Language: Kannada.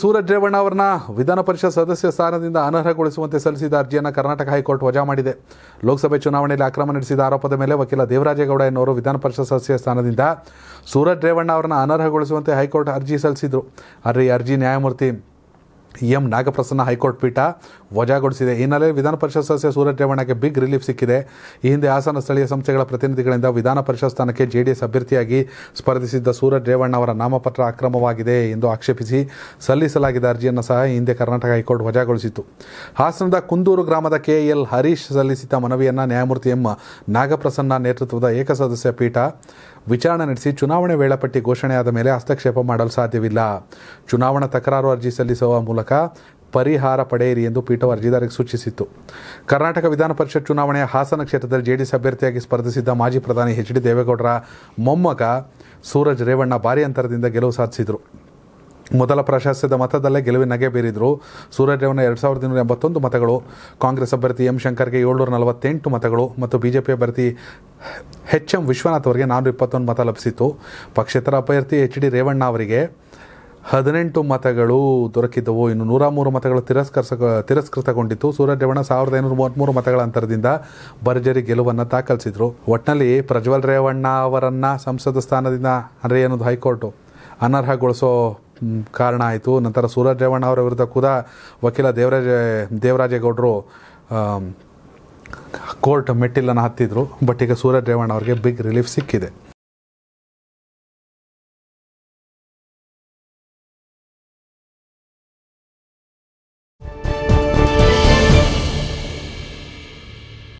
ಸೂರಜ್ ರೇವಣ್ಣ ಅವರನ್ನ ವಿಧಾನ ಪರಿಷತ್ ಸದಸ್ಯ ಸ್ಥಾನದಿಂದ ಅನರ್ಹಗೊಳಿಸುವಂತೆ ಸಲ್ಲಿಸಿದ ಅರ್ಜಿಯನ್ನು ಕರ್ನಾಟಕ ಹೈಕೋರ್ಟ್ ವಜಾ ಮಾಡಿದೆ ಲೋಕಸಭೆ ಚುನಾವಣೆಯಲ್ಲಿ ಅಕ್ರಮ ನಡೆಸಿದ ಆರೋಪದ ಮೇಲೆ ವಕೀಲ ದೇವರಾಜೇಗೌಡ ಎನ್ನುವರು ವಿಧಾನ ಪರಿಷತ್ ಸದಸ್ಯ ಸ್ಥಾನದಿಂದ ಸೂರಜ್ ರೇವಣ್ಣ ಅವರನ್ನ ಅನರ್ಹಗೊಳಿಸುವಂತೆ ಹೈಕೋರ್ಟ್ ಅರ್ಜಿ ಸಲ್ಲಿಸಿದ್ರು ಆದರೆ ಈ ಅರ್ಜಿ ನ್ಯಾಯಮೂರ್ತಿ ಎಂ ನಾಗಪ್ರಸನ್ನ ಹೈಕೋರ್ಟ್ ಪೀಠ ವಜಾಗೊಳಿಸಿದೆ ಹಿನ್ನೆಲೆ ವಿಧಾನ ಪರಿಷತ್ ಸದಸ್ಯ ಸೂರಜ್ ರೇವಣ್ಣಗೆ ಬಿಗ್ ರಿಲೀಫ್ ಸಿಕ್ಕಿದೆ ಈ ಹಿಂದೆ ಹಾಸನ ಸ್ಥಳೀಯ ಸಂಸ್ಥೆಗಳ ಪ್ರತಿನಿಧಿಗಳಿಂದ ವಿಧಾನ ಪರಿಷತ್ ಸ್ಥಾನಕ್ಕೆ ಜೆಡಿಎಸ್ ಅಭ್ಯರ್ಥಿಯಾಗಿ ಸ್ಪರ್ಧಿಸಿದ್ದ ಸೂರಜ್ ರೇವಣ್ಣ ಅವರ ನಾಮಪತ್ರ ಅಕ್ರಮವಾಗಿದೆ ಎಂದು ಆಕ್ಷೇಪಿಸಿ ಸಲ್ಲಿಸಲಾಗಿದ್ದ ಅರ್ಜಿಯನ್ನು ಸಹ ಹಿಂದೆ ಕರ್ನಾಟಕ ಹೈಕೋರ್ಟ್ ವಜಾಗೊಳಿಸಿತ್ತು ಹಾಸನದ ಕುಂದೂರು ಗ್ರಾಮದ ಕೆಎಲ್ ಹರೀಶ್ ಸಲ್ಲಿಸಿದ್ದ ಮನವಿಯನ್ನು ನ್ಯಾಯಮೂರ್ತಿ ಎಂ ನಾಗಪ್ರಸನ್ನ ನೇತೃತ್ವದ ಏಕಸದಸ್ಯ ಪೀಠ ವಿಚಾರಣೆ ನಡೆಸಿ ಚುನಾವಣೆ ವೇಳಾಪಟ್ಟಿ ಘೋಷಣೆಯಾದ ಮೇಲೆ ಹಸ್ತಕ್ಷೇಪ ಮಾಡಲು ಸಾಧ್ಯವಿಲ್ಲ ಚುನಾವಣಾ ತಕರಾರು ಅರ್ಜಿ ಸಲ್ಲಿಸುವ ಮೂಲಕ ಮೂಲಕ ಪರಿಹಾರ ಪಡೆಯಿರಿ ಎಂದು ಪೀಠವು ಅರ್ಜಿದಾರರಿಗೆ ಸೂಚಿಸಿತ್ತು ಕರ್ನಾಟಕ ವಿಧಾನ ಪರಿಷತ್ ಚುನಾವಣೆಯ ಹಾಸನ ಕ್ಷೇತ್ರದಲ್ಲಿ ಜೆಡಿಎಸ್ ಅಭ್ಯರ್ಥಿಯಾಗಿ ಸ್ಪರ್ಧಿಸಿದ್ದ ಮಾಜಿ ಪ್ರಧಾನಿ ಎಚ್ ಡಿ ದೇವೇಗೌಡರ ಮೊಮ್ಮಗ ಸೂರಜ್ ರೇವಣ್ಣ ಭಾರಿ ಅಂತರದಿಂದ ಗೆಲುವು ಸಾಧಿಸಿದರು ಮೊದಲ ಪ್ರಾಶಸ್ತ್ಯದ ಮತದಲ್ಲೇ ಗೆಲುವಿನ ನಗೆ ಬೀರಿದರು ಸೂರಜ್ ರೇವಣ್ಣ ಎರಡು ಸಾವಿರದ ಇನ್ನೂರ ಎಂಬತ್ತೊಂದು ಮತಗಳು ಕಾಂಗ್ರೆಸ್ ಅಭ್ಯರ್ಥಿ ಎಂ ಶಂಕರ್ಗೆ ಏಳ್ನೂರ ನಲವತ್ತೆಂಟು ಮತಗಳು ಮತ್ತು ಬಿಜೆಪಿ ಅಭ್ಯರ್ಥಿ ಎಚ್ ಎಂ ವಿಶ್ವನಾಥ್ ಅವರಿಗೆ ನಾನ್ನೂರ ಇಪ್ಪತ್ತೊಂದು ಮತ ಲಭಿಸಿತ್ತು ಪಕ್ಷೇತರ ಅಭ್ಯರ್ಥಿ ಎಚ್ ಡಿ ರೇವಣ್ಣ ಅವರಿಗೆ ಹದಿನೆಂಟು ಮತಗಳು ದೊರಕಿದ್ದವು ಇನ್ನು ನೂರ ಮೂರು ಮತಗಳು ತಿರಸ್ಕರಿಸ ತಿರಸ್ಕೃತಗೊಂಡಿತ್ತು ರೇವಣ್ಣ ಸಾವಿರದ ಐನೂರ ಮೂವತ್ತ್ಮೂರು ಮತಗಳ ಅಂತರದಿಂದ ಭರ್ಜರಿ ಗೆಲುವನ್ನು ದಾಖಲಿಸಿದರು ಒಟ್ಟಿನಲ್ಲಿ ಪ್ರಜ್ವಲ್ ರೇವಣ್ಣ ಅವರನ್ನು ಸಂಸದ ಸ್ಥಾನದಿಂದ ಅಂದರೆ ಏನದು ಹೈಕೋರ್ಟು ಅನರ್ಹಗೊಳಿಸೋ ಕಾರಣ ಆಯಿತು ನಂತರ ಸೂರಜ್ ರೇವಣ್ಣ ಅವರ ವಿರುದ್ಧ ಕೂಡ ವಕೀಲ ದೇವರಾಜ ದೇವರಾಜೇಗೌಡರು ಕೋರ್ಟ್ ಮೆಟ್ಟಿಲನ್ನು ಹತ್ತಿದ್ರು ಬಟ್ ಈಗ ಸೂರಜ್ ರೇವಣ್ಣ ಅವರಿಗೆ ಬಿಗ್ ರಿಲೀಫ್ ಸಿಕ್ಕಿದೆ